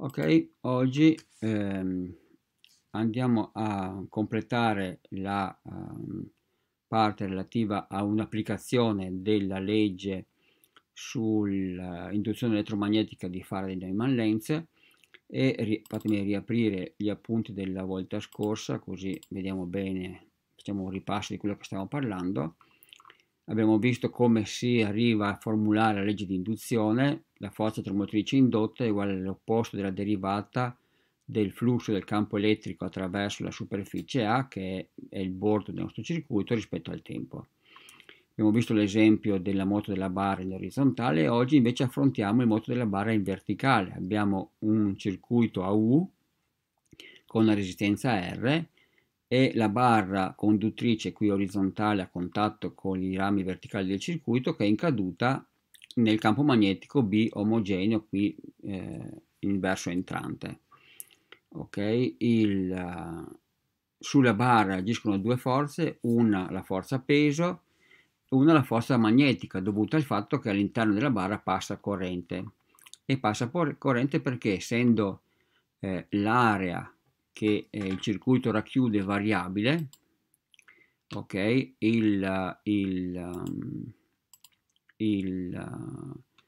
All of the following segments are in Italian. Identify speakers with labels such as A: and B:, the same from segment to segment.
A: ok oggi ehm, andiamo a completare la ehm, parte relativa a un'applicazione della legge sull'induzione elettromagnetica di Faraday-Neumann Lenz e ri fatemi riaprire gli appunti della volta scorsa così vediamo bene facciamo un ripasso di quello che stiamo parlando abbiamo visto come si arriva a formulare la legge di induzione la forza tromotrice indotta è uguale all'opposto della derivata del flusso del campo elettrico attraverso la superficie A, che è il bordo del nostro circuito, rispetto al tempo. Abbiamo visto l'esempio della moto della barra in orizzontale oggi invece affrontiamo il moto della barra in verticale. Abbiamo un circuito a U con una resistenza R e la barra conduttrice qui orizzontale a contatto con i rami verticali del circuito che è in caduta nel campo magnetico B omogeneo qui eh, in verso entrante. Ok, il, eh, sulla barra agiscono due forze, una la forza peso, una la forza magnetica dovuta al fatto che all'interno della barra passa corrente e passa corrente perché essendo eh, l'area che eh, il circuito racchiude variabile, ok, il, il um, il, eh,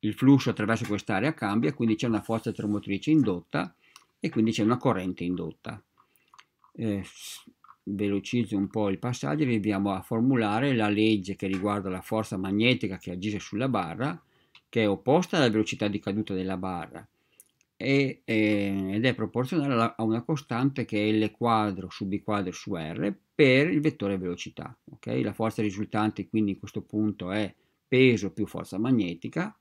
A: il flusso attraverso quest'area cambia, quindi c'è una forza termotrice indotta e quindi c'è una corrente indotta. Eh, velocizzo un po' il passaggio, e arriviamo a formulare la legge che riguarda la forza magnetica che agisce sulla barra, che è opposta alla velocità di caduta della barra e, e, ed è proporzionale a una costante che è L quadro su B quadro su R per il vettore velocità. Okay? La forza risultante quindi in questo punto è peso più forza magnetica,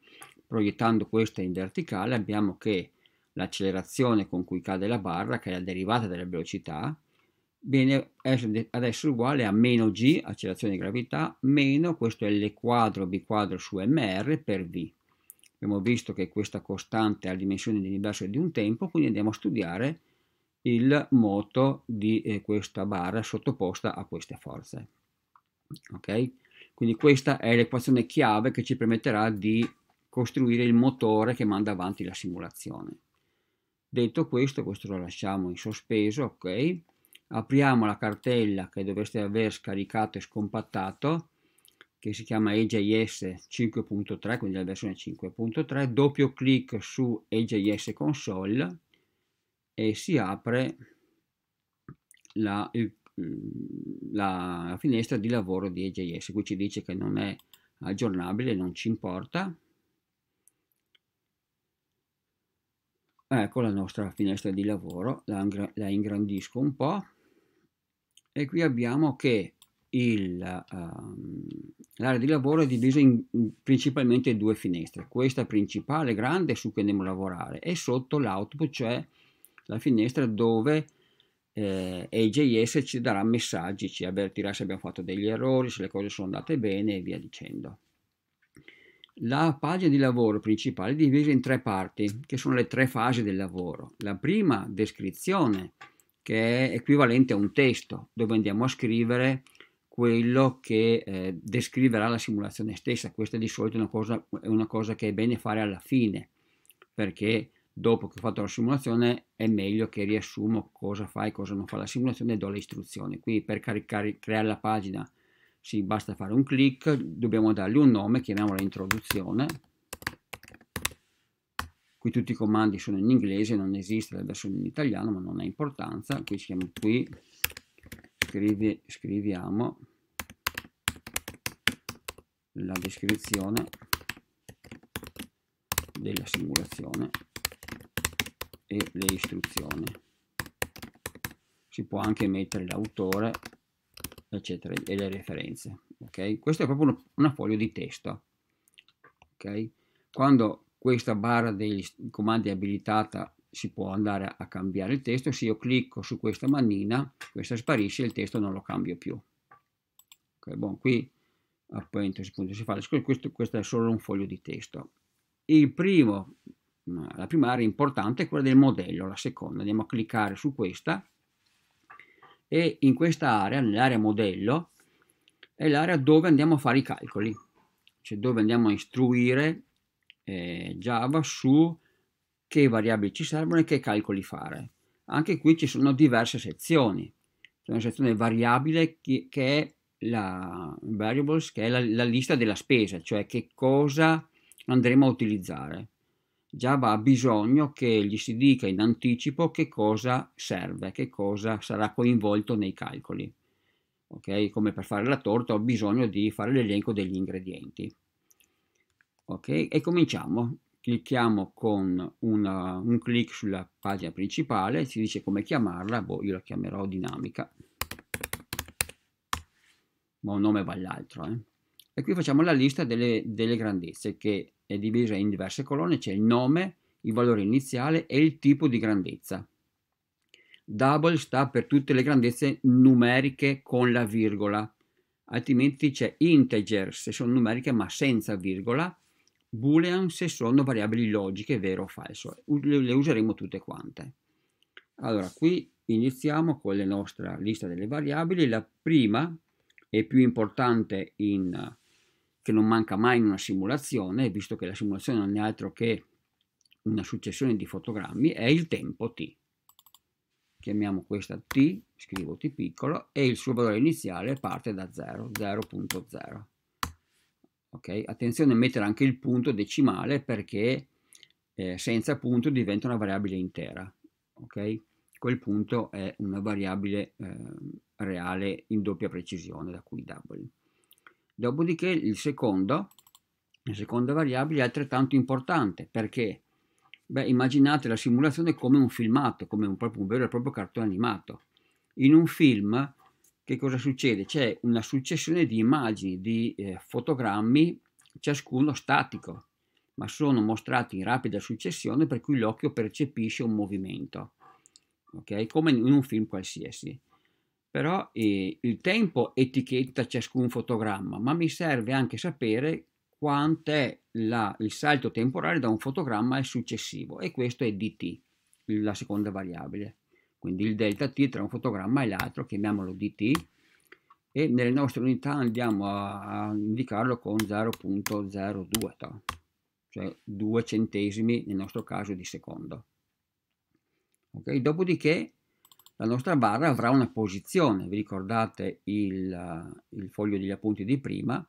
A: proiettando questa in verticale abbiamo che l'accelerazione con cui cade la barra, che è la derivata della velocità, viene ad essere uguale a meno g, accelerazione di gravità, meno questo è L quadro B quadro su mr per v. Abbiamo visto che questa costante ha dimensioni dell'inverso di un tempo, quindi andiamo a studiare il moto di eh, questa barra sottoposta a queste forze. Okay? Quindi questa è l'equazione chiave che ci permetterà di costruire il motore che manda avanti la simulazione. Detto questo, questo lo lasciamo in sospeso, ok? Apriamo la cartella che dovreste aver scaricato e scompattato, che si chiama AJS 5.3, quindi la versione 5.3, doppio clic su AJS console e si apre la, il, Mhmm, la, finestra di lavoro di EJS. Qui ci dice che non è aggiornabile, non ci importa. Ecco la nostra finestra di lavoro, la, la ingrandisco un po'. E qui abbiamo che ehm, l'area um, di lavoro è divisa in, in principalmente in due finestre, questa principale grande su cui andiamo a lavorare e sotto l'output, cioè la finestra dove eh, AJS ci darà messaggi, ci avvertirà se abbiamo fatto degli errori, se le cose sono andate bene e via dicendo. La pagina di lavoro principale è divisa in tre parti, che sono le tre fasi del lavoro. La prima, descrizione, che è equivalente a un testo, dove andiamo a scrivere quello che eh, descriverà la simulazione stessa. Questa di solito è una cosa, è una cosa che è bene fare alla fine, perché dopo che ho fatto la simulazione è meglio che riassumo cosa fa e cosa non fa la simulazione e do le istruzioni. Quindi per caricare, creare la pagina sì, basta fare un clic, dobbiamo dargli un nome, chiamiamola introduzione. Qui tutti i comandi sono in inglese, non esiste la versione in italiano, ma non ha importanza. Qui siamo qui, scrivi, scriviamo la descrizione della simulazione e le istruzioni si può anche mettere l'autore eccetera e le referenze ok questo è proprio un, una foglio di testo ok quando questa barra dei comandi è abilitata si può andare a cambiare il testo se io clicco su questa manina questa sparisce il testo non lo cambio più ok bon qui appunto si fa questo, questo è solo un foglio di testo il primo la prima area importante è quella del modello, la seconda. Andiamo a cliccare su questa e in questa area, nell'area modello, è l'area dove andiamo a fare i calcoli, cioè dove andiamo a istruire eh, Java su che variabili ci servono e che calcoli fare. Anche qui ci sono diverse sezioni. C'è una sezione variabile che, è la variables, che è la, la lista della spesa, cioè che cosa andremo a utilizzare Java ha bisogno che gli si dica in anticipo che cosa serve, che cosa sarà coinvolto nei calcoli. Okay? Come per fare la torta ho bisogno di fare l'elenco degli ingredienti. Okay? E cominciamo. Clicchiamo con una, un clic sulla pagina principale, ci dice come chiamarla, boh, io la chiamerò dinamica. Ma un nome va all'altro. Eh? E qui facciamo la lista delle, delle grandezze che è divisa in diverse colonne, c'è il nome, il valore iniziale e il tipo di grandezza. Double sta per tutte le grandezze numeriche con la virgola, altrimenti c'è integer se sono numeriche ma senza virgola, boolean se sono variabili logiche, vero o falso. Le useremo tutte quante. Allora, qui iniziamo con la nostra lista delle variabili. La prima e più importante in che non manca mai in una simulazione, visto che la simulazione non è altro che una successione di fotogrammi, è il tempo t. Chiamiamo questa t, scrivo t piccolo, e il suo valore iniziale parte da 0, 0.0. Okay? Attenzione a mettere anche il punto decimale perché eh, senza punto diventa una variabile intera. Okay? Quel punto è una variabile eh, reale in doppia precisione, da cui W. Dopodiché il secondo, la seconda variabile è altrettanto importante perché beh, immaginate la simulazione come un filmato, come un, proprio, un vero e proprio cartone animato. In un film che cosa succede? C'è una successione di immagini, di eh, fotogrammi, ciascuno statico, ma sono mostrati in rapida successione per cui l'occhio percepisce un movimento, okay? come in un film qualsiasi. Però eh, il tempo etichetta ciascun fotogramma, ma mi serve anche sapere quanto è la, il salto temporale da un fotogramma al successivo e questo è dt, la seconda variabile. Quindi il delta t tra un fotogramma e l'altro, chiamiamolo dt, e nelle nostre unità andiamo a, a indicarlo con 0.02, cioè 2 centesimi nel nostro caso di secondo. Okay? Dopodiché la nostra barra avrà una posizione, vi ricordate il, il foglio degli appunti di prima,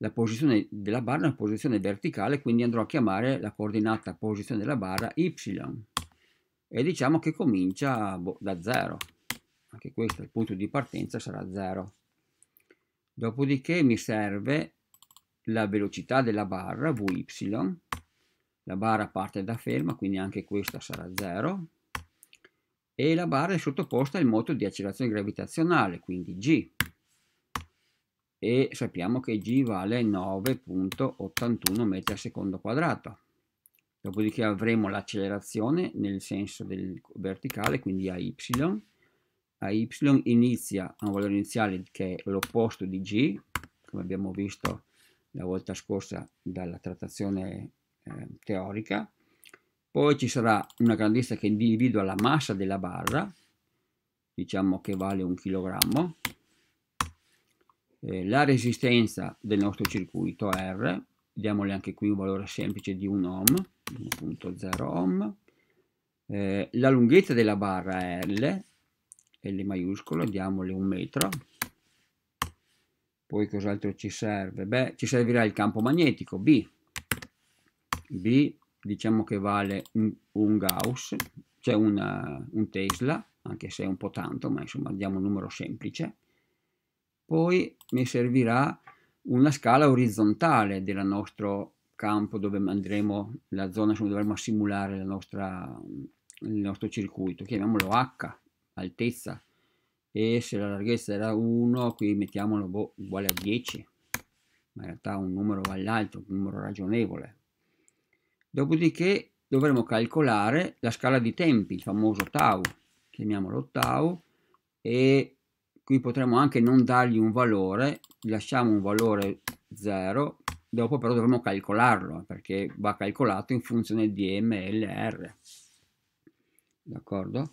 A: la posizione della barra è una posizione verticale, quindi andrò a chiamare la coordinata posizione della barra y e diciamo che comincia boh, da 0, anche questo il punto di partenza sarà 0. Dopodiché mi serve la velocità della barra vy, la barra parte da ferma, quindi anche questa sarà 0 e la barra è sottoposta al moto di accelerazione gravitazionale, quindi G. E sappiamo che G vale 9.81 m al secondo quadrato. Dopodiché avremo l'accelerazione nel senso del verticale, quindi AY. AY inizia a un valore iniziale che è l'opposto di G, come abbiamo visto la volta scorsa dalla trattazione eh, teorica, poi ci sarà una grandezza che individua la massa della barra, diciamo che vale un chilogrammo. Eh, la resistenza del nostro circuito R, diamole anche qui un valore semplice di 1 ohm, 1.0 ohm. Eh, la lunghezza della barra L, L maiuscolo, diamole un metro. Poi cos'altro ci serve? Beh, ci servirà il campo magnetico B. B diciamo che vale un, un Gauss, cioè una, eh, un Tesla, anche se è un po' tanto, ma insomma diamo un numero semplice. Poi mi servirà una scala orizzontale del nostro campo dove andremo, la zona dove cui dovremo simulare nostra, il nostro circuito, chiamiamolo H, altezza, e se la larghezza era 1, qui mettiamolo boh, uguale a 10, ma in realtà un numero va all'altro, un numero ragionevole, Dopodiché dovremo calcolare la scala di tempi, il famoso tau, chiamiamolo tau, e qui potremmo anche non dargli un valore, lasciamo un valore 0, dopo però dovremo calcolarlo, eh, perché va calcolato in funzione di MLR. D'accordo?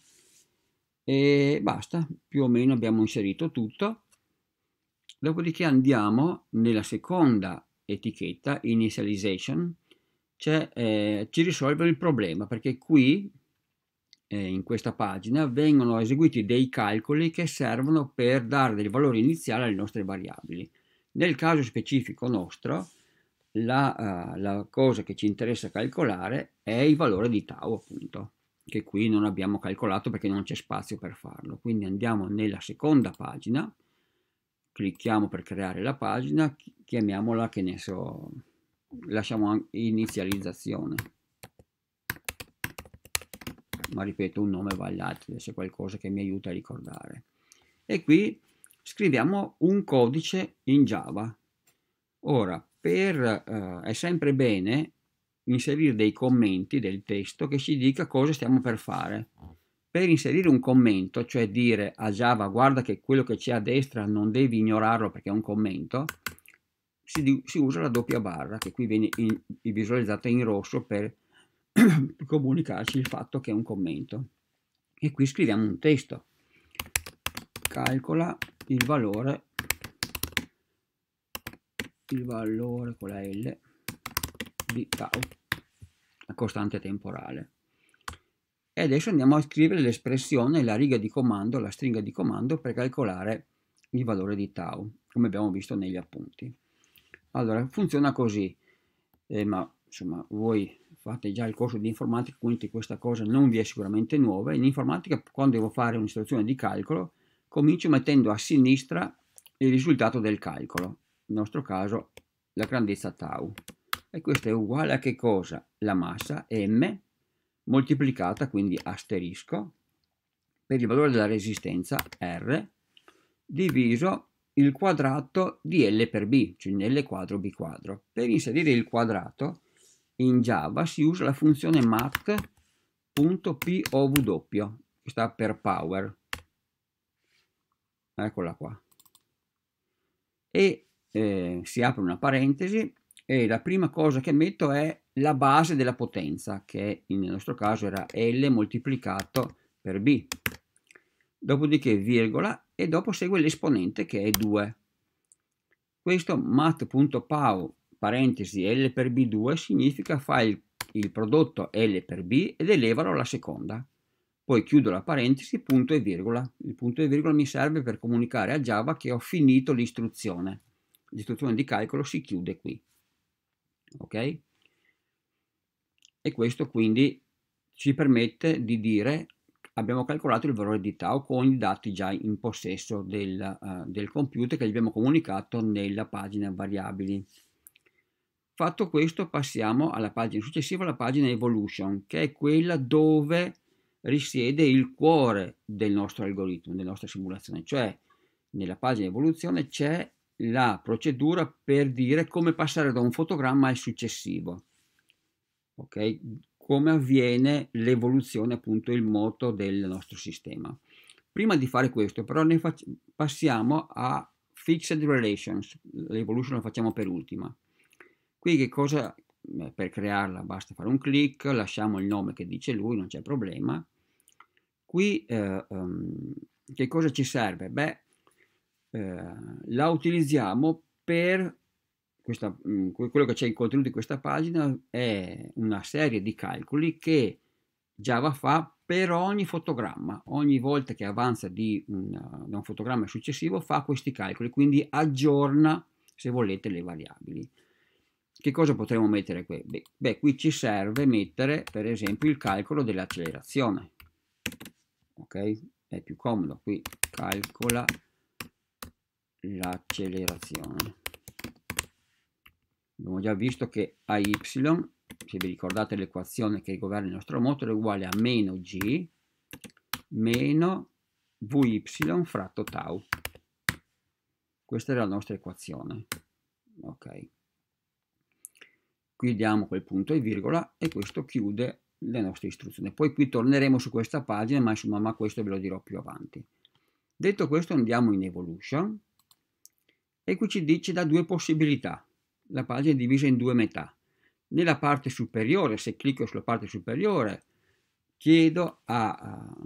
A: E basta, più o meno abbiamo inserito tutto. Dopodiché andiamo nella seconda etichetta, Initialization, cioè, eh, ci risolvono il problema perché qui eh, in questa pagina vengono eseguiti dei calcoli che servono per dare del valore iniziale alle nostre variabili. Nel caso specifico nostro la, uh, la cosa che ci interessa calcolare è il valore di tau appunto che qui non abbiamo calcolato perché non c'è spazio per farlo. Quindi andiamo nella seconda pagina, clicchiamo per creare la pagina, chiamiamola che ne so lasciamo inizializzazione ma ripeto un nome va all'altro deve essere qualcosa che mi aiuta a ricordare e qui scriviamo un codice in java ora per, eh, è sempre bene inserire dei commenti del testo che ci dica cosa stiamo per fare per inserire un commento cioè dire a java guarda che quello che c'è a destra non devi ignorarlo perché è un commento si, si, usa la doppia barra che qui viene in, visualizzata in rosso per comunicarci il fatto che è un commento. E qui scriviamo un testo. Calcola il valore, il valore con la L di tau, la costante temporale. E adesso andiamo a scrivere l'espressione, la riga di comando, la stringa di comando per calcolare il valore di tau, come abbiamo visto negli appunti. Allora, funziona così, eh, ma insomma voi fate già il corso di informatica, quindi questa cosa non vi è sicuramente nuova. In informatica, quando devo fare un'istruzione di calcolo, comincio mettendo a sinistra il risultato del calcolo, nel nostro caso la grandezza tau. E questa è uguale a che cosa? La massa m moltiplicata, quindi asterisco, per il valore della resistenza R, diviso il quadrato di L per B, cioè in L quadro B quadro. Per inserire il quadrato in Java si usa la funzione mat.pow, che sta per power. Eccola qua. E eh, si apre una parentesi e la prima cosa che metto è la base della potenza, che nel nostro caso era L moltiplicato per B. Dopodiché virgola e dopo segue l'esponente che è 2. Questo mat.pau parentesi L per B2 significa fa il, il prodotto L per B ed elevalo alla seconda. Poi chiudo la parentesi, punto e virgola. Il punto e virgola mi serve per comunicare a Java che ho finito l'istruzione. L'istruzione di calcolo si chiude qui. Ok? E questo quindi ci permette di dire abbiamo calcolato il valore di tau con i dati già in possesso del, uh, del computer che gli abbiamo comunicato nella pagina variabili. Fatto questo passiamo alla pagina successiva, la pagina evolution, che è quella dove risiede il cuore del nostro algoritmo, della nostra simulazione, cioè nella pagina evoluzione c'è la procedura per dire come passare da un fotogramma al successivo. Ok? come avviene l'evoluzione appunto il moto del nostro sistema. Prima di fare questo però ne passiamo a fixed relations, l'evolution la facciamo per ultima. Qui che cosa, per crearla basta fare un clic, lasciamo il nome che dice lui, non c'è problema. Qui eh, um, che cosa ci serve? Beh, eh, la utilizziamo per questa, mm, quello che c'è in contenuto di questa pagina è una serie di calcoli che Java fa per ogni fotogramma, ogni volta che avanza una, eh, da un fotogramma successivo fa questi calcoli, quindi aggiorna se volete le variabili. Che cosa potremmo mettere qui? Beh, beh qui ci serve mettere per esempio il calcolo dell'accelerazione, ok? È più comodo qui, calcola l'accelerazione abbiamo già visto che AY, se vi ricordate l'equazione che governa il nostro motore, è uguale a meno G meno Vy fratto tau. Questa era la nostra equazione. Ok. Qui diamo quel punto e virgola e questo chiude le nostre istruzioni. Poi qui torneremo su questa pagina, ma insomma ma questo ve lo dirò più avanti. Detto questo andiamo in evolution e qui ci dice da due possibilità la pagina è divisa in due metà. Nella parte superiore, se clicco sulla parte superiore, chiedo a, a,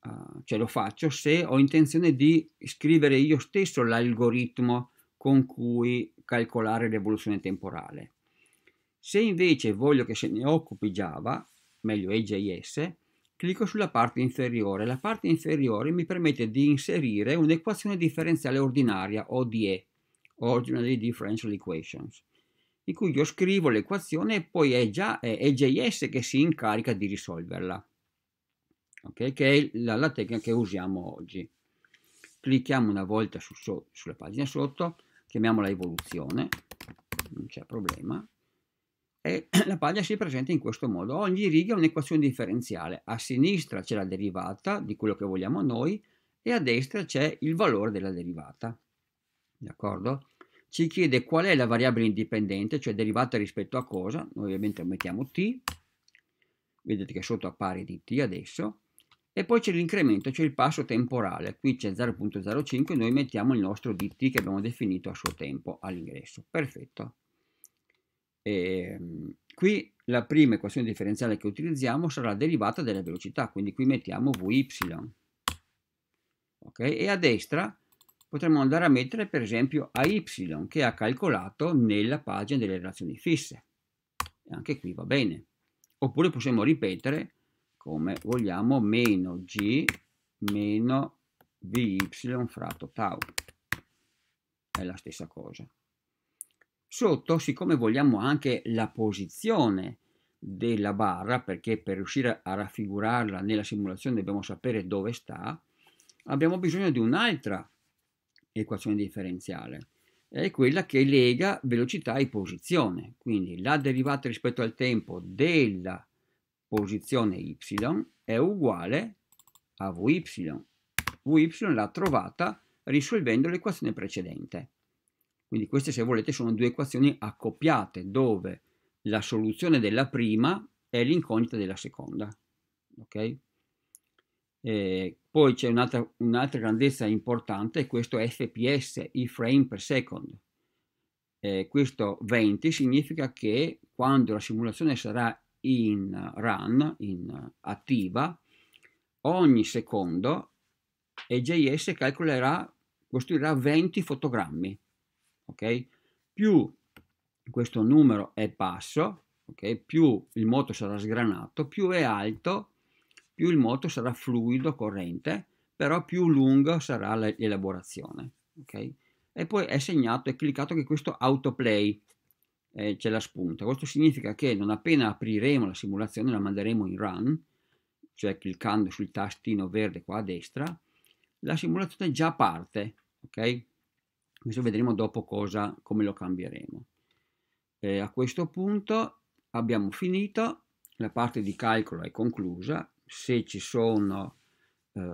A: a ce lo faccio se ho intenzione di scrivere io stesso l'algoritmo con cui calcolare l'evoluzione temporale. Se invece voglio che se ne occupi Java, meglio EJS, clicco sulla parte inferiore. La parte inferiore mi permette di inserire un'equazione differenziale ordinaria, ODE, Ordinary Differential Equations, in cui io scrivo l'equazione e poi è già EJS che si incarica di risolverla, okay? che è la, la, tecnica che usiamo oggi. Clicchiamo una volta su, su, sulla pagina sotto, chiamiamola evoluzione, non c'è problema, e la pagina si presenta in questo modo. Ogni riga è un'equazione differenziale. A sinistra c'è la derivata di quello che vogliamo noi e a destra c'è il valore della derivata. D'accordo? ci chiede qual è la variabile indipendente, cioè derivata rispetto a cosa, noi ovviamente mettiamo t, vedete che sotto appare di t adesso, e poi c'è l'incremento, cioè il passo temporale, qui c'è 0.05, noi mettiamo il nostro dt che abbiamo definito a suo tempo all'ingresso, perfetto. E, ehm, qui la prima equazione differenziale che utilizziamo sarà la derivata della velocità, quindi qui mettiamo vy. Okay? E a destra potremmo andare a mettere per esempio AY che ha calcolato nella pagina delle relazioni fisse. Anche qui va bene. Oppure possiamo ripetere come vogliamo meno G meno vy fratto tau. È la stessa cosa. Sotto, siccome vogliamo anche la posizione della barra, perché per riuscire a raffigurarla nella simulazione dobbiamo sapere dove sta, abbiamo bisogno di un'altra posizione equazione differenziale, è quella che lega velocità e posizione, quindi la derivata rispetto al tempo della posizione y è uguale a vy. vy l'ha trovata risolvendo l'equazione precedente. Quindi queste, se volete, sono due equazioni accoppiate, dove la soluzione della prima è l'incognita della seconda. Okay? Eh, poi c'è un'altra, un'altra, grandezza importante, questo FPS, i frame per second. Eh, questo 20 significa che quando la simulazione sarà in run, in attiva, ogni secondo EJS calcolerà, costruirà 20 fotogrammi, ok? Più questo numero è basso, okay? più il moto sarà sgranato, più è alto più il moto sarà fluido, corrente, però più lunga sarà l'elaborazione. Okay? E poi è segnato e cliccato che questo autoplay eh, c'è la spunta. Questo significa che non appena apriremo la simulazione, la manderemo in run, cioè cliccando sul tastino verde qua a destra, la simulazione già parte. Ok? Questo vedremo dopo cosa, come lo cambieremo. Eh, a questo punto abbiamo finito, la parte di calcolo è conclusa se ci sono eh,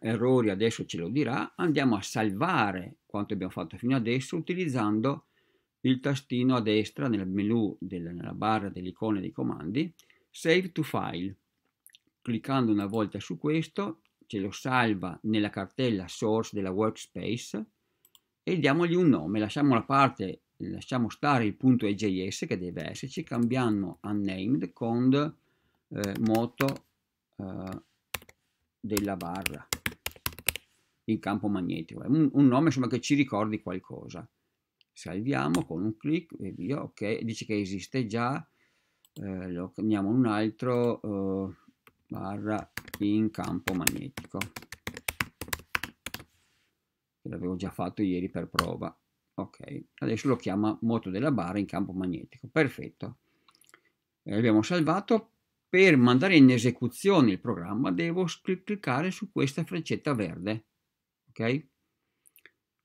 A: errori, adesso ce lo dirà, andiamo a salvare quanto abbiamo fatto fino adesso utilizzando il tastino a destra nel menu, del, nella barra dell'icona dei comandi, Save to File. Cliccando una volta su questo ce lo salva nella cartella source della workspace e diamogli un nome, lasciamo la parte, lasciamo stare il punto EJS che deve esserci, cambiamo unnamed con eh, moto uh, eh, della barra in campo magnetico. un, un nome insomma, che ci ricordi qualcosa. Salviamo con un clic e via, ok, dice che esiste già, eh, lo chiamiamo un altro uh, eh, barra in campo magnetico. L'avevo già fatto ieri per prova. Ok, adesso lo chiama moto della barra in campo magnetico. Perfetto. Eh, abbiamo salvato, per mandare in esecuzione il programma devo cliccare su questa freccetta verde. Ok?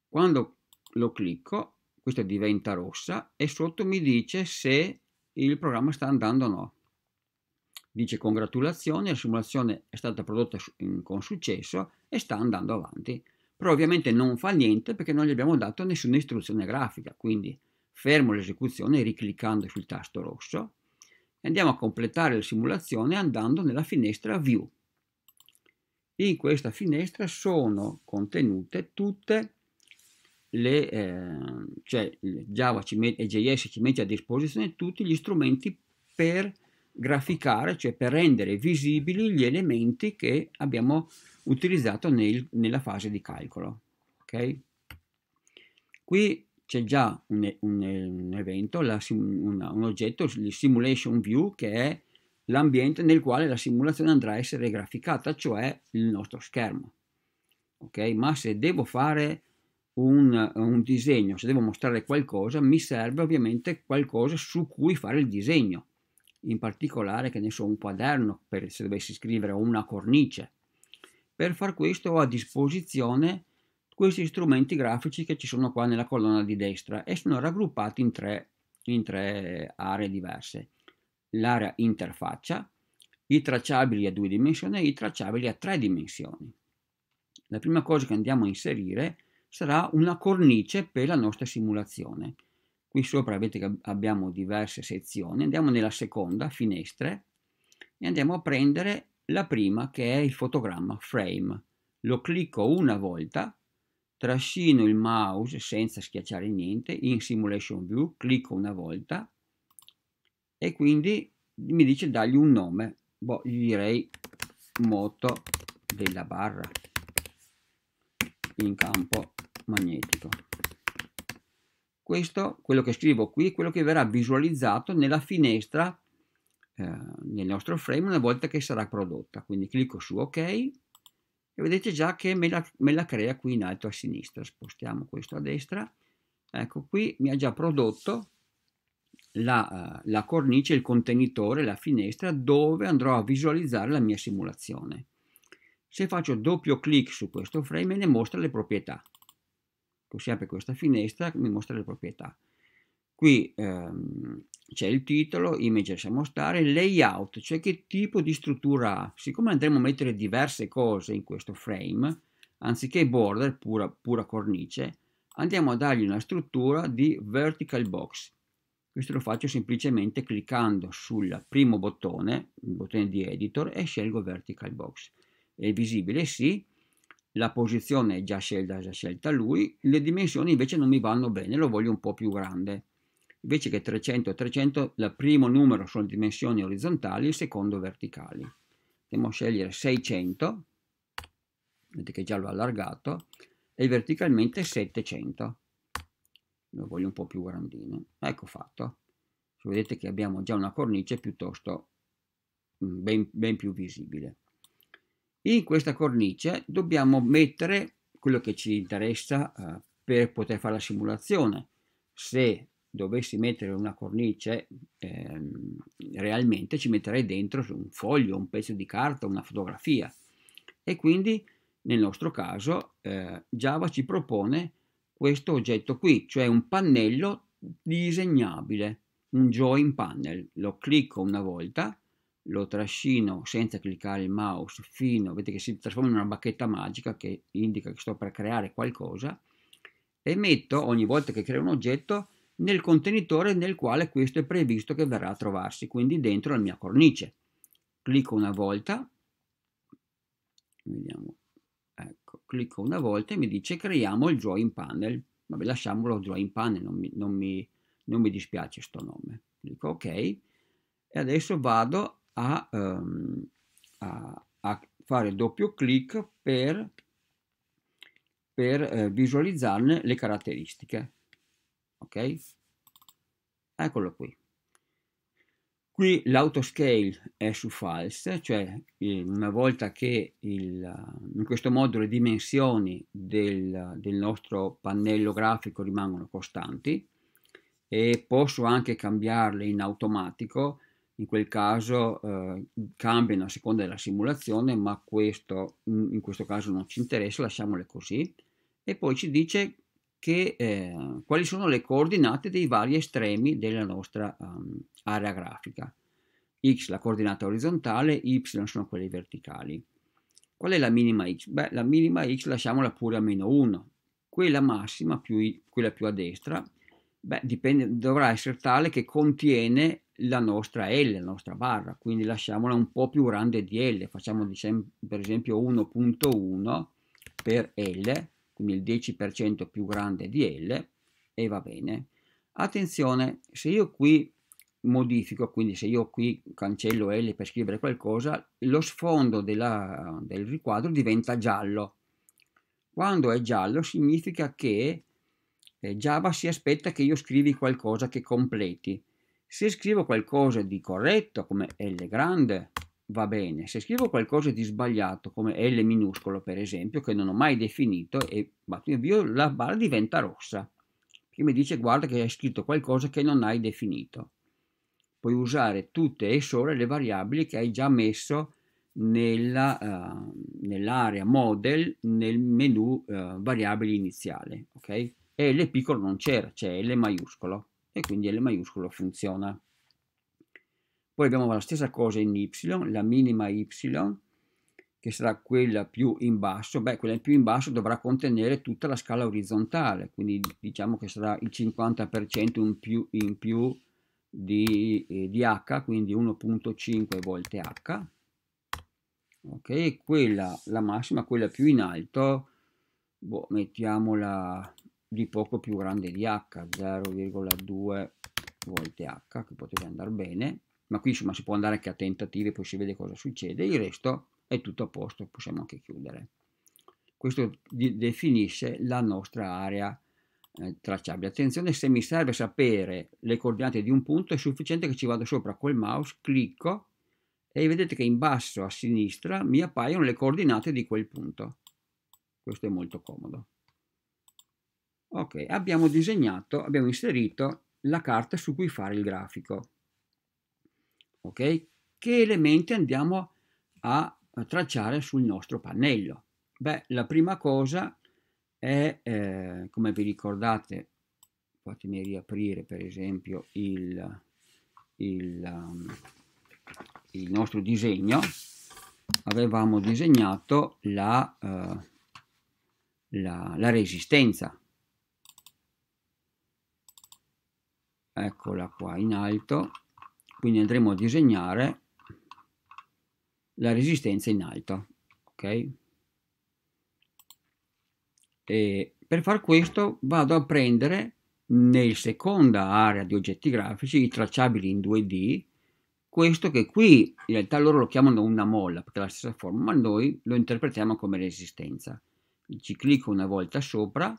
A: Quando lo clicco, questa diventa rossa e sotto mi dice se il programma sta andando o no. Dice congratulazioni, la simulazione è stata prodotta con successo e sta andando avanti. Però ovviamente non fa niente perché non gli abbiamo dato nessuna istruzione grafica, quindi fermo l'esecuzione ricliccando sul tasto rosso Andiamo a completare la simulazione andando nella finestra View. In questa finestra sono contenute tutte le, eh, cioè Java e JS ci mette a disposizione tutti gli strumenti per graficare, cioè per rendere visibili gli elementi che abbiamo utilizzato nel, nella fase di calcolo. Okay? Qui c'è già un, un, un evento, la, una, un oggetto, il simulation view, che è l'ambiente nel quale la simulazione andrà a essere graficata, cioè il nostro schermo. Okay? Ma se devo fare un, un, disegno, se devo mostrare qualcosa, mi serve ovviamente qualcosa su cui fare il disegno. In particolare, che ne so, un quaderno, per, se dovessi scrivere, o una cornice. Per far questo ho a disposizione questi strumenti grafici che ci sono qua nella colonna di destra e sono raggruppati in tre, in tre aree diverse. L'area interfaccia, i tracciabili a due dimensioni e i tracciabili a tre dimensioni. La prima cosa che andiamo a inserire sarà una cornice per la nostra simulazione. Qui sopra vedete che abbiamo diverse sezioni, andiamo nella seconda, finestre, e andiamo a prendere la prima che è il fotogramma frame. Lo clicco una volta trascino il mouse senza schiacciare niente in Simulation View, clicco una volta e quindi mi dice dargli un nome, boh, gli direi moto della barra in campo magnetico. Questo, quello che scrivo qui, è quello che verrà visualizzato nella finestra eh, nel nostro frame una volta che sarà prodotta. Quindi clicco su OK e vedete già che me la, me la crea qui in alto a sinistra. Spostiamo questo a destra. Ecco qui mi ha già prodotto la, eh, la, cornice, il contenitore, la finestra dove andrò a visualizzare la mia simulazione. Se faccio doppio clic su questo frame me ne mostra le proprietà. Così ecco, apre questa finestra mi mostra le proprietà. Qui ehm, c'è il titolo, image lasciamo stare, layout, cioè che tipo di struttura ha. Siccome andremo a mettere diverse cose in questo frame, anziché border, pura, pura cornice, andiamo a dargli una struttura di vertical box. Questo lo faccio semplicemente cliccando sul primo bottone, il bottone di editor, e scelgo vertical box. È visibile? Sì. La posizione è già scelta, già scelta lui. Le dimensioni invece non mi vanno bene, lo voglio un po' più grande invece che 300 e 300 il primo numero sono dimensioni orizzontali, il secondo verticali. Andiamo a scegliere 600, vedete che già l'ho allargato, e verticalmente 700. Lo voglio un po' più grandino. Ecco fatto. Cioè, vedete che abbiamo già una cornice piuttosto mm, ben, ben più visibile. In questa cornice dobbiamo mettere quello che ci interessa eh, per poter fare la simulazione. Se dovessi mettere una cornice, ehm, realmente ci metterei dentro un foglio, un pezzo di carta, una fotografia. E quindi nel nostro caso eh, Java ci propone questo oggetto qui, cioè un pannello disegnabile, un join panel. Lo clicco una volta, lo trascino senza cliccare il mouse fino, vedete che si trasforma in una bacchetta magica che indica che sto per creare qualcosa e metto ogni volta che creo un oggetto nel contenitore nel quale questo è previsto che verrà a trovarsi, quindi dentro la mia cornice. Clicco una volta, vediamo, ecco, clicco una volta e mi dice creiamo il drawing panel. Vabbè, lasciamolo drawing panel, non mi, non mi, non mi dispiace questo nome. Clicco ok e adesso vado a, um, a, a fare doppio clic per, per eh, visualizzarne le caratteristiche ok? Eccolo qui. Qui l'autoscale è su false, cioè eh, una volta che il, in questo modo le dimensioni del, del nostro pannello grafico rimangono costanti e posso anche cambiarle in automatico, in quel caso eh, cambiano a seconda della simulazione, ma questo in questo caso non ci interessa, lasciamole così. E poi ci dice che, eh, quali sono le coordinate dei vari estremi della nostra um, area grafica. X la coordinata orizzontale, Y sono quelle verticali. Qual è la minima X? Beh, la minima X lasciamola pure a meno 1. Quella massima, più, quella più a destra, beh, dipende, dovrà essere tale che contiene la nostra L, la nostra barra, quindi lasciamola un po' più grande di L, facciamo per esempio 1.1 per L, quindi il 10% più grande di L, e va bene. Attenzione, se io qui modifico, quindi se io qui cancello L per scrivere qualcosa, lo sfondo della, del riquadro diventa giallo. Quando è giallo significa che eh, Java si aspetta che io scrivi qualcosa che completi. Se scrivo qualcosa di corretto, come L grande, va bene. Se scrivo qualcosa di sbagliato, come L minuscolo per esempio, che non ho mai definito, e batto invio, la barra diventa rossa, che mi dice guarda che hai scritto qualcosa che non hai definito. Puoi usare tutte e sole le variabili che hai già messo eh, nell'area uh, nell model nel menu uh, variabili iniziale, ok? L piccolo non c'era, c'è L maiuscolo e quindi L maiuscolo funziona. Poi abbiamo la stessa cosa in y, la minima y, che sarà quella più in basso, beh, quella più in basso dovrà contenere tutta la scala orizzontale, quindi diciamo che sarà il 50% in più, in più di, eh, di h, quindi 1.5 volte h. Ok, quella, la massima, quella più in alto, boh, mettiamola di poco più grande di h, 0,2 volte h, che potrebbe andare bene ma qui insomma si può andare anche a tentativi, poi si vede cosa succede, il resto è tutto a posto, possiamo anche chiudere. Questo definisce la nostra area eh, tracciabile. Attenzione, se mi serve sapere le coordinate di un punto è sufficiente che ci vado sopra col mouse, clicco e vedete che in basso a sinistra mi appaiono le coordinate di quel punto. Questo è molto comodo. Ok, abbiamo disegnato, abbiamo inserito la carta su cui fare il grafico ok? Che elementi andiamo a tracciare sul nostro pannello? Beh, la prima cosa è, eh, come vi ricordate, fatemi riaprire per esempio il, il, um, il nostro disegno, avevamo disegnato la, uh, la, la resistenza, eccola qua in alto quindi andremo a disegnare la resistenza in alto ok e per far questo vado a prendere nel seconda area di oggetti grafici i tracciabili in 2D questo che qui in realtà loro lo chiamano una molla perché è la stessa forma ma noi lo interpretiamo come resistenza ci clicco una volta sopra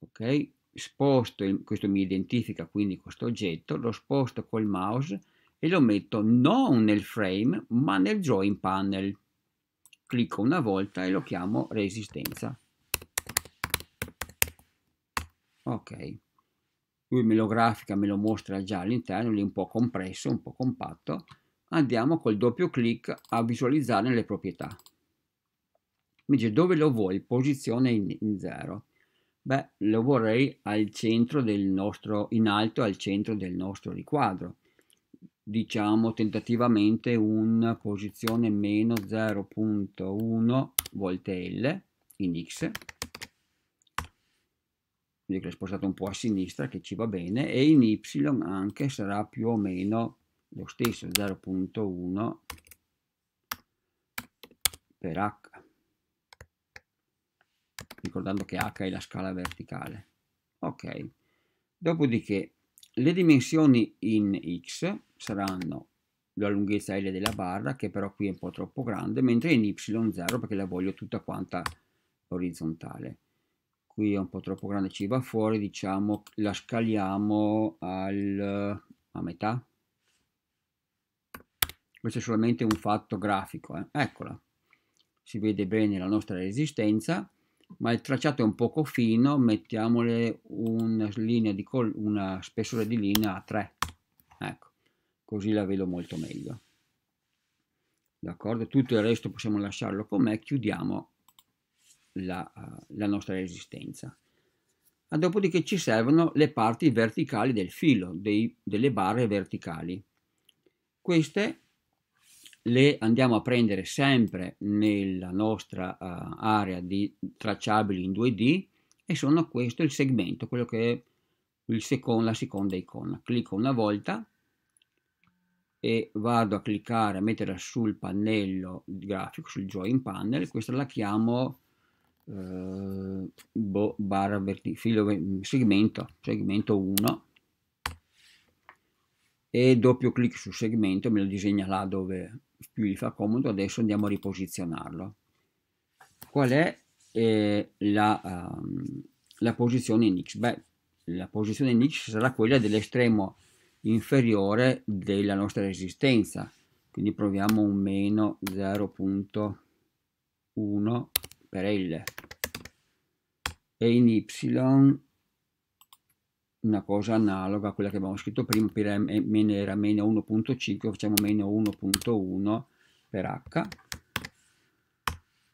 A: ok sposto, questo mi identifica quindi questo oggetto, lo sposto col mouse e lo metto non nel frame ma nel drawing panel. Clicco una volta e lo chiamo resistenza. Ok, lui me lo grafica, me lo mostra già all'interno, lì un po' compresso, un po' compatto. Andiamo col doppio clic a visualizzare le proprietà. Mi dice dove lo vuoi, posizione in 0 Beh, lo vorrei al centro del nostro, in alto al centro del nostro riquadro. Diciamo tentativamente una posizione meno 0.1 volte L in X. Quindi l'ho spostato un po' a sinistra che ci va bene e in Y anche sarà più o meno lo stesso 0.1 per H ricordando che h è la scala verticale. Ok, dopodiché le dimensioni in x saranno la lunghezza L della barra, che però qui è un po' troppo grande, mentre in Y0 perché la voglio tutta quanta orizzontale. Qui è un po' troppo grande, ci va fuori, diciamo, la scaliamo al, a metà. Questo è solamente un fatto grafico, eh? eccola. Si vede bene la nostra resistenza ma il tracciato è un poco fino, mettiamole una, di una spessore di linea a 3. Ecco, così la vedo molto meglio. D'accordo? Tutto il resto possiamo lasciarlo com'è, chiudiamo la, la nostra resistenza. A dopodiché ci servono le parti verticali del filo, dei, delle barre verticali. Queste le andiamo a prendere sempre nella nostra uh, area di tracciabili in 2D e sono questo il segmento, quello che è secondo, la seconda icona. Clicco una volta e vado a cliccare, a metterla sul pannello grafico, sul join panel, questa la chiamo eh, boh, barra verti, filo, segmento, segmento 1 e doppio clic sul segmento me lo disegna là dove più gli fa comodo, adesso andiamo a riposizionarlo. Qual è eh, la, um, la, posizione in X? Beh, la posizione in X sarà quella dell'estremo inferiore della nostra resistenza, quindi proviamo un meno 0.1 per L e in Y una cosa analoga a quella che abbiamo scritto prima, per meno era meno 1.5, facciamo meno 1.1 per h.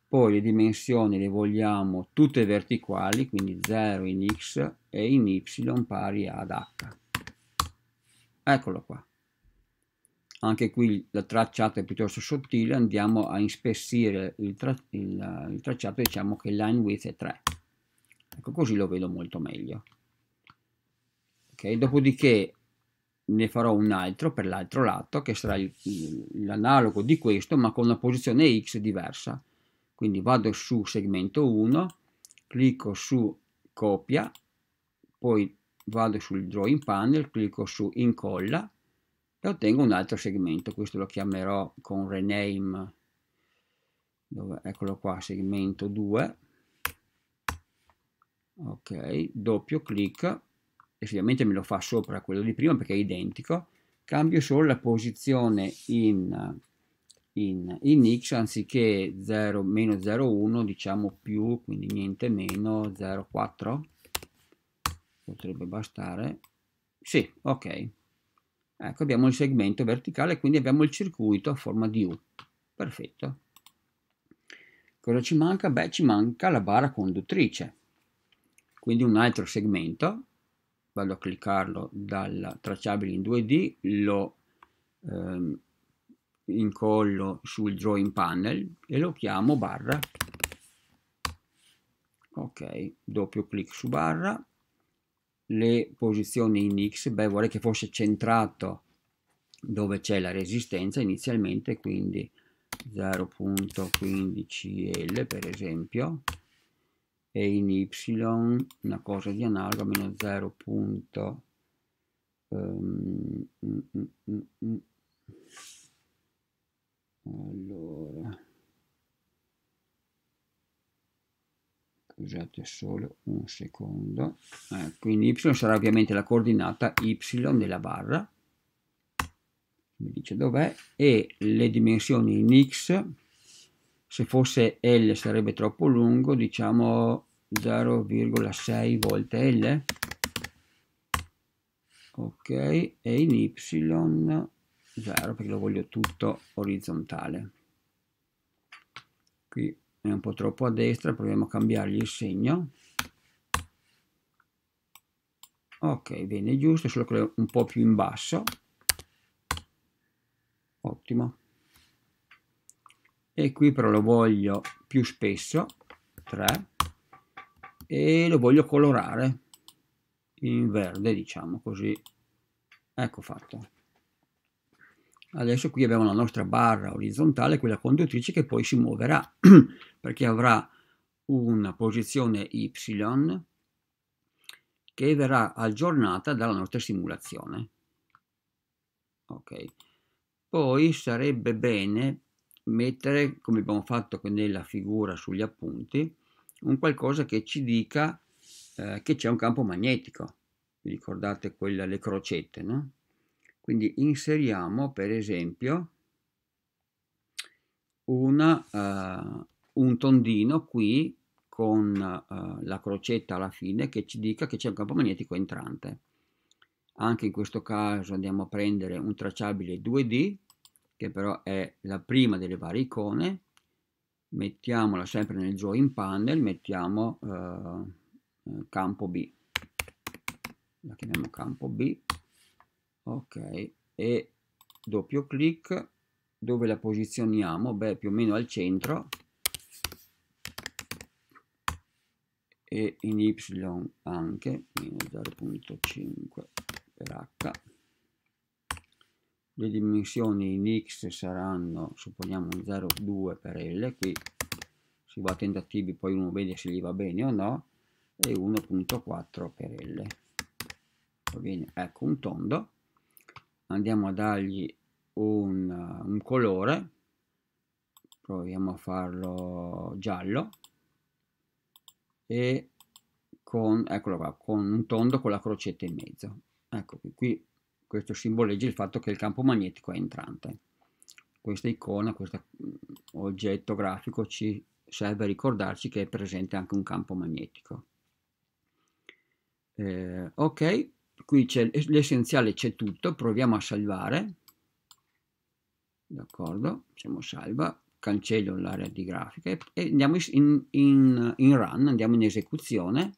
A: Poi le dimensioni le vogliamo tutte verticali, quindi 0 in x e in y pari ad h. Eccolo qua. Anche qui la tracciata è piuttosto sottile, andiamo a inspessire il, tra il, il tracciato, diciamo che line width è 3. Ecco, così lo vedo molto meglio. Okay? Dopodiché ne farò un altro per l'altro lato che sarà l'analogo di questo ma con una posizione x diversa. Quindi vado su segmento 1, clicco su copia, poi vado sul drawing panel, clicco su incolla e ottengo un altro segmento. Questo lo chiamerò con rename, dove, eccolo qua, segmento 2. Ok, doppio clic effettivamente me lo fa sopra quello di prima perché è identico, cambio solo la posizione in, in, in x anziché 0 meno 0,1 diciamo più, quindi niente meno 0,4 potrebbe bastare, sì, ok. Ecco, abbiamo il segmento verticale, quindi abbiamo il circuito a forma di U. Perfetto. Cosa ci manca? Beh, ci manca la barra conduttrice, quindi un altro segmento vado a cliccarlo dalla tracciabile in 2D, lo ehm, incollo sul drawing panel e lo chiamo barra. Ok, doppio clic su barra, le posizioni in X, beh vorrei che fosse centrato dove c'è la resistenza inizialmente, quindi 0.15L per esempio, e in y una cosa di analoga meno 0. Punto, um, mm, mm, mm, allora scusate solo un secondo ecco eh, in y sarà ovviamente la coordinata y della barra mi dice dov'è e le dimensioni in x se fosse L sarebbe troppo lungo, diciamo 0,6 volte L ok e in y 0 perché lo voglio tutto orizzontale qui è un po' troppo a destra proviamo a cambiargli il segno ok bene giusto solo che un po' più in basso ottimo e qui però lo voglio più spesso 3 e lo voglio colorare in verde diciamo così ecco fatto adesso qui abbiamo la nostra barra orizzontale quella conduttrice che poi si muoverà perché avrà una posizione y che verrà aggiornata dalla nostra simulazione ok poi sarebbe bene mettere come abbiamo fatto nella figura sugli appunti un qualcosa che ci dica eh, che c'è un campo magnetico. Vi ricordate quelle le crocette, no? Quindi inseriamo per esempio una, uh, un tondino qui con uh, la crocetta alla fine che ci dica che c'è un campo magnetico entrante. Anche in questo caso andiamo a prendere un tracciabile 2D che però è la prima delle varie icone mettiamola sempre nel join panel, mettiamo eh, eh, campo B, la chiamiamo campo B, ok, e doppio clic, dove la posizioniamo? Beh, più o meno al centro, e in Y anche, meno 0.5 per H, le dimensioni in x saranno supponiamo 0,2 per l qui si va a tentativi poi uno vede se gli va bene o no e 1.4 per l va bene ecco un tondo andiamo a dargli un, un colore proviamo a farlo giallo e con eccolo qua con un tondo con la crocetta in mezzo ecco qui questo simboleggia il fatto che il campo magnetico è entrante. Questa icona, questo mm, oggetto grafico ci serve a ricordarci che è presente anche un campo magnetico. Eh, ok, qui c'è l'essenziale c'è tutto, proviamo a salvare. D'accordo, facciamo salva, cancello l'area di grafica e, e andiamo in, in, in, run, andiamo in esecuzione,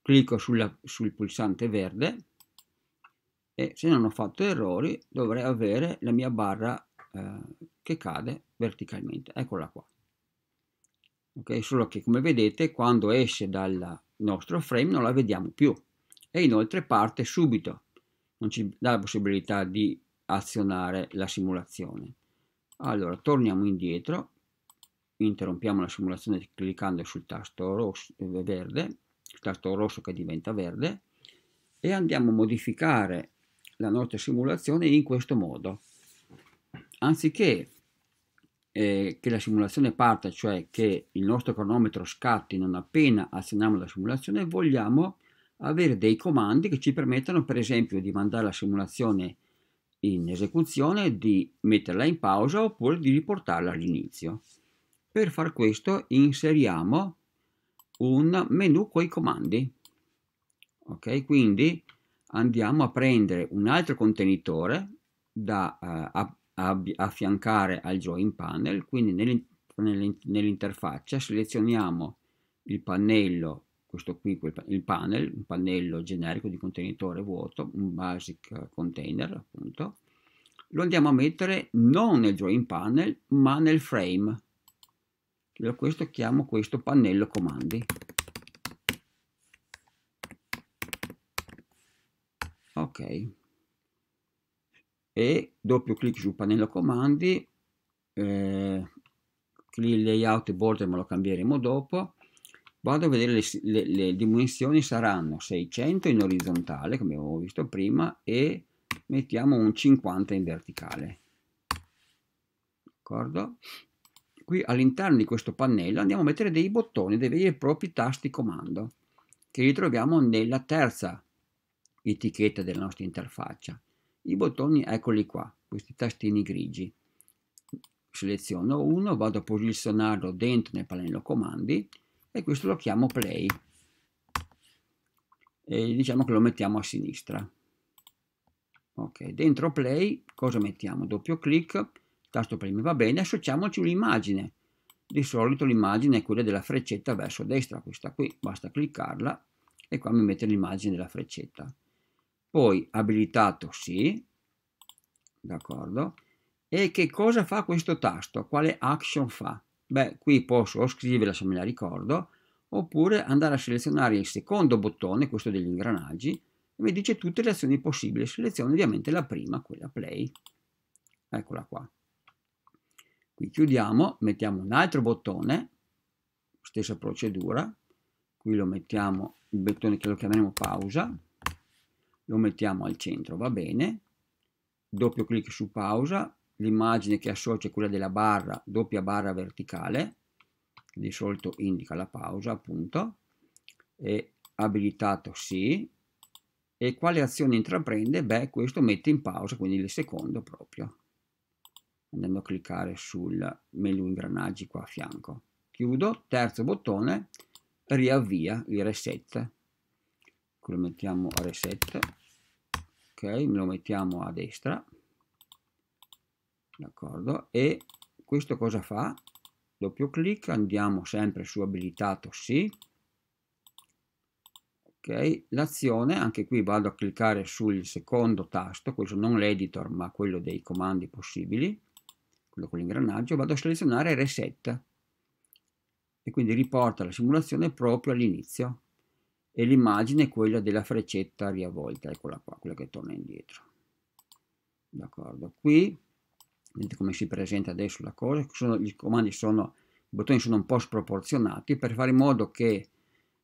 A: clicco sulla, sul pulsante verde e se non ho fatto errori dovrei avere la mia barra eh, che cade verticalmente eccola qua ok solo che come vedete quando esce dal nostro frame non la vediamo più e inoltre parte subito non ci dà la possibilità di azionare la simulazione allora torniamo indietro interrompiamo la simulazione cliccando sul tasto rosso eh, verde il tasto rosso che diventa verde e andiamo a modificare la nostra simulazione in questo modo. Anziché eh, che la simulazione parta, cioè che il nostro cronometro scatti non appena azioniamo la simulazione, vogliamo avere dei comandi che ci permettano per esempio di mandare la simulazione in esecuzione, di metterla in pausa oppure di riportarla all'inizio. Per far questo inseriamo un menu con i comandi. Ok, quindi andiamo a prendere un altro contenitore da eh, a, a, affiancare al join panel, quindi nell'interfaccia selezioniamo il pannello, questo qui, quel, il panel, un pannello generico di contenitore vuoto, un basic container appunto, lo andiamo a mettere non nel join panel ma nel frame. Questo chiamo questo pannello comandi. ok e doppio clic sul pannello comandi eh, il layout e border me lo cambieremo dopo vado a vedere le, le, le, dimensioni saranno 600 in orizzontale come avevo visto prima e mettiamo un 50 in verticale d'accordo qui all'interno di questo pannello andiamo a mettere dei bottoni dei veri e propri tasti comando che ritroviamo nella terza etichetta della nostra interfaccia. I bottoni, eccoli qua, questi tastini grigi. Seleziono uno, vado a posizionarlo dentro nel pannello comandi e questo lo chiamo play. E diciamo che lo mettiamo a sinistra. Ok, dentro play cosa mettiamo? Doppio clic, tasto premi va bene, associamoci un'immagine. Di solito l'immagine è quella della freccetta verso destra, questa qui, basta cliccarla e qua mi mette l'immagine della freccetta poi abilitato sì, d'accordo, e che cosa fa questo tasto? Quale action fa? Beh, qui posso scriverla se me la ricordo, oppure andare a selezionare il secondo bottone, questo degli ingranaggi, e mi dice tutte le azioni possibili, seleziono ovviamente la prima, quella play, eccola qua. Qui chiudiamo, mettiamo un altro bottone, stessa procedura, qui lo mettiamo, il bottone che lo chiameremo pausa, lo mettiamo al centro, va bene, doppio clic su pausa, l'immagine che associa è quella della barra, doppia barra verticale, di solito indica la pausa appunto, e abilitato sì, e quale azione intraprende? Beh, questo mette in pausa, quindi il secondo proprio, andando a cliccare sul menu ingranaggi qua a fianco. Chiudo, terzo bottone, riavvia il reset lo mettiamo a reset ok lo mettiamo a destra d'accordo e questo cosa fa doppio clic andiamo sempre su abilitato sì ok l'azione anche qui vado a cliccare sul secondo tasto questo non l'editor ma quello dei comandi possibili quello con l'ingranaggio vado a selezionare reset e quindi riporta la simulazione proprio all'inizio e l'immagine è quella della freccetta riavolta, eccola qua, quella che torna indietro. D'accordo, qui vedete come si presenta adesso la cosa, sono, gli comandi sono, i bottoni sono un po' sproporzionati, per fare in modo che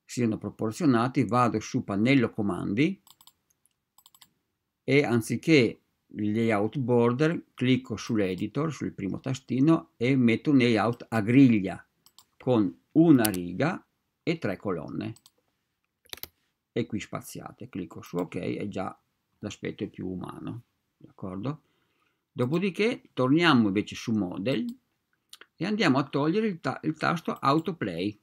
A: siano proporzionati vado su pannello comandi e anziché layout border clicco sull'editor, sul primo tastino e metto un layout a griglia con una riga e tre colonne e qui spaziate. Clicco su ok e già l'aspetto è più umano, d'accordo? Dopodiché torniamo invece su model e andiamo a togliere il, ta il tasto autoplay.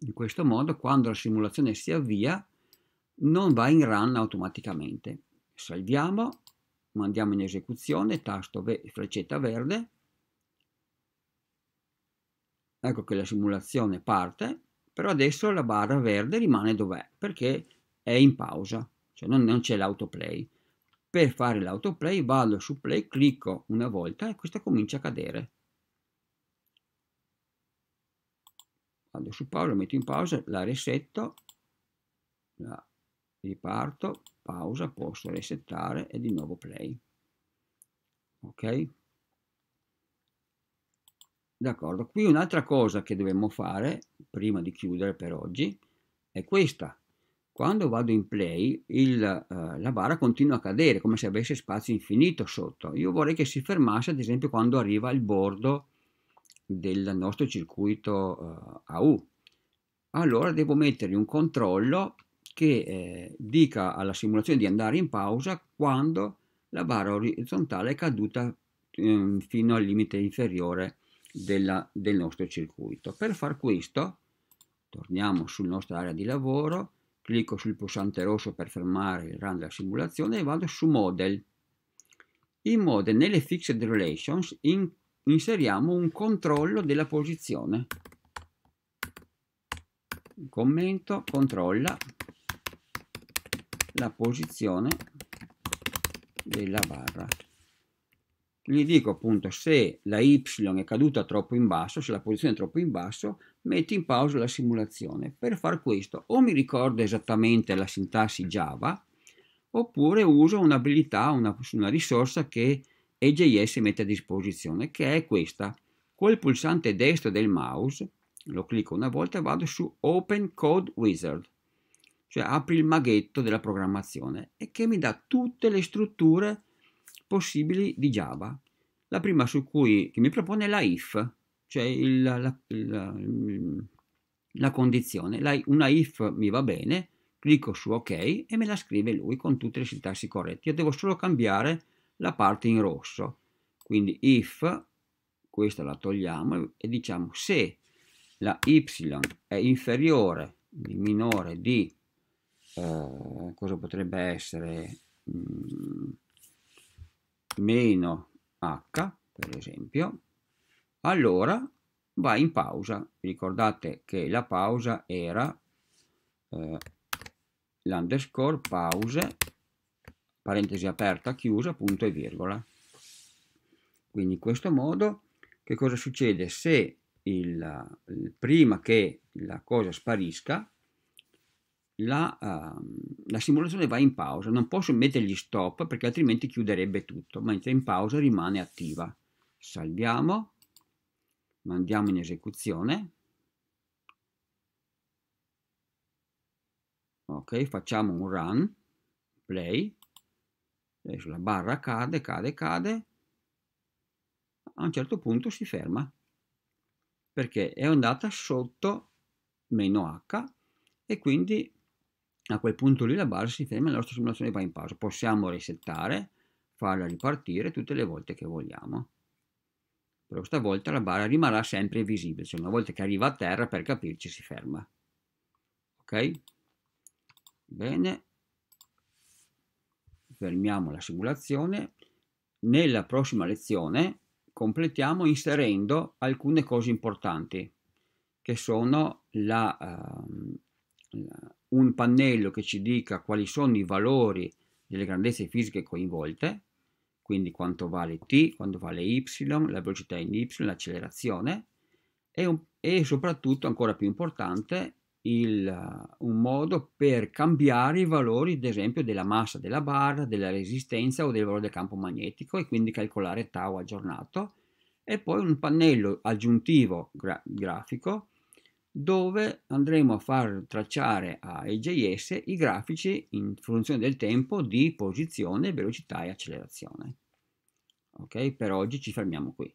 A: In questo modo quando la simulazione si avvia non va in run automaticamente. Salviamo, mandiamo in esecuzione, tasto ve freccetta verde. Ecco che la simulazione parte però adesso la barra verde rimane dov'è perché è in pausa, cioè non, non c'è l'autoplay. Per fare l'autoplay vado su play, clicco una volta e questa comincia a cadere. Vado su pausa, metto in pausa, la resetto, la riparto, pausa, posso resettare e di nuovo play. Ok? D'accordo, qui un'altra cosa che dobbiamo fare prima di chiudere per oggi è questa. Quando vado in play il, eh, la barra continua a cadere come se avesse spazio infinito sotto. Io vorrei che si fermasse ad esempio quando arriva al bordo del nostro circuito eh, AU. Allora devo mettergli un controllo che eh, dica alla simulazione di andare in pausa quando la barra orizzontale è caduta ehm, fino al limite inferiore della, del nostro circuito. Per far questo, torniamo sul nostro area di lavoro, clicco sul pulsante rosso per fermare il run della simulazione e vado su Model. In Model, nelle Fixed Relations, in, inseriamo un controllo della posizione. Commento, controlla la posizione della barra gli dico appunto se la Y è caduta troppo in basso, se la posizione è troppo in basso, metti in pausa la simulazione. Per far questo o mi ricordo esattamente la sintassi Java, oppure uso un'abilità, una, una risorsa che EJS mette a disposizione, che è questa. Col pulsante destro del mouse, lo clicco una volta e vado su Open Code Wizard, cioè apri il maghetto della programmazione e che mi dà tutte le strutture possibili di Java. La prima su cui mi propone è la if, cioè il, la, il, mm, la, condizione. La, una if mi va bene, clicco su ok e me la scrive lui con tutte le sintassi corrette. Io devo solo cambiare la parte in rosso. Quindi if, questa la togliamo e diciamo se la y è inferiore, minore di, eh, cosa potrebbe essere... Mh, mm, meno h, per esempio, allora va in pausa. Ricordate che la pausa era eh, l'underscore pause, parentesi aperta, chiusa, punto e virgola. Quindi in questo modo che cosa succede se il, prima che la cosa sparisca la, uh, la, simulazione va in pausa, non posso mettergli stop perché altrimenti chiuderebbe tutto, mentre in pausa rimane attiva. Salviamo, mandiamo in esecuzione. Ok, facciamo un run, play, adesso la barra cade, cade, cade, a un certo punto si ferma perché è andata sotto meno h e quindi a quel punto lì la barra si ferma e la nostra simulazione va in pausa. Possiamo resettare, farla ripartire tutte le volte che vogliamo. Però stavolta la barra rimarrà sempre visibile, cioè una volta che arriva a terra per capirci si ferma. Ok? Bene. Fermiamo la simulazione. Nella prossima lezione completiamo inserendo alcune cose importanti che sono la, uh, la un pannello che ci dica quali sono i valori delle grandezze fisiche coinvolte, quindi quanto vale t, quanto vale y, la velocità in y, l'accelerazione, e, un, e soprattutto, ancora più importante, il, un modo per cambiare i valori, ad esempio, della massa della barra, della resistenza o del valore del campo magnetico e quindi calcolare tau aggiornato. E poi un pannello aggiuntivo gra grafico dove andremo a far tracciare a EJS i grafici in funzione del tempo di posizione, velocità e accelerazione. Ok, per oggi ci fermiamo qui.